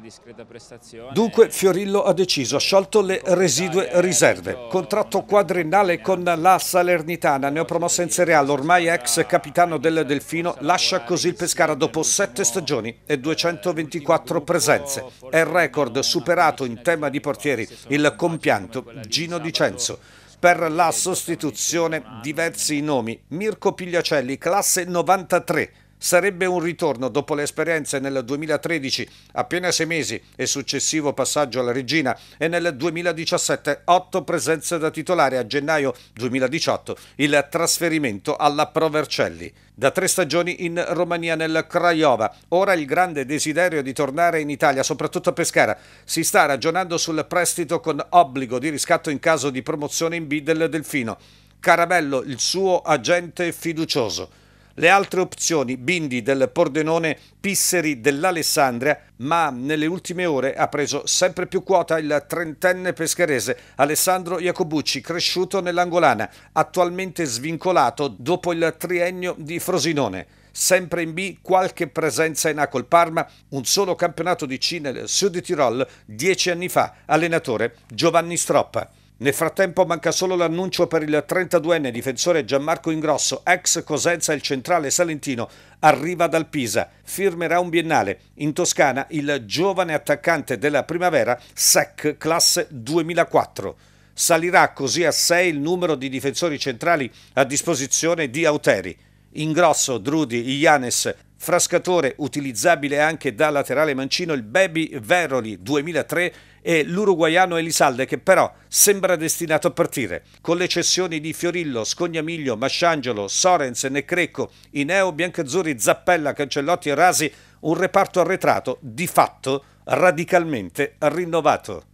discreta prestazione. Dunque Fiorillo ha deciso, ha sciolto le residue eh, riserve. Contratto quadriennale con la Salernitana, neopromossa in Serie A, l'ormai ex capitano del Delfino, lascia così il Pescara dopo sette stagioni e 224 presenze. È record superato in tema di portieri il compianto Gino Dicenzo per la sostituzione diversi nomi. Mirko Pigliacelli, classe 93, Sarebbe un ritorno dopo le esperienze nel 2013, appena sei mesi e successivo passaggio alla regina, e nel 2017 otto presenze da titolare a gennaio 2018, il trasferimento alla Provercelli. Da tre stagioni in Romania nel Craiova, ora il grande desiderio di tornare in Italia, soprattutto a Pescara. Si sta ragionando sul prestito con obbligo di riscatto in caso di promozione in B del Delfino. Caramello, il suo agente fiducioso. Le altre opzioni, Bindi del Pordenone, Pisseri dell'Alessandria, ma nelle ultime ore ha preso sempre più quota il trentenne pescherese Alessandro Iacobucci, cresciuto nell'Angolana, attualmente svincolato dopo il triennio di Frosinone sempre in B, qualche presenza in A col Parma, un solo campionato di C nel Sud Tirol dieci anni fa, allenatore Giovanni Stroppa. Nel frattempo manca solo l'annuncio per il 32enne difensore Gianmarco Ingrosso, ex Cosenza il centrale salentino, arriva dal Pisa, firmerà un biennale. In Toscana il giovane attaccante della primavera, SEC classe 2004. Salirà così a 6 il numero di difensori centrali a disposizione di Auteri. Ingrosso, Drudi, Ianes, frascatore utilizzabile anche da laterale mancino il Baby Veroli 2003 e l'uruguaiano Elisalde che però sembra destinato a partire. Con le cessioni di Fiorillo, Scognamiglio, Masciangiolo, Sorensen e Crecco, Ineo, biancazzurri Zappella, Cancellotti e Rasi, un reparto arretrato di fatto radicalmente rinnovato.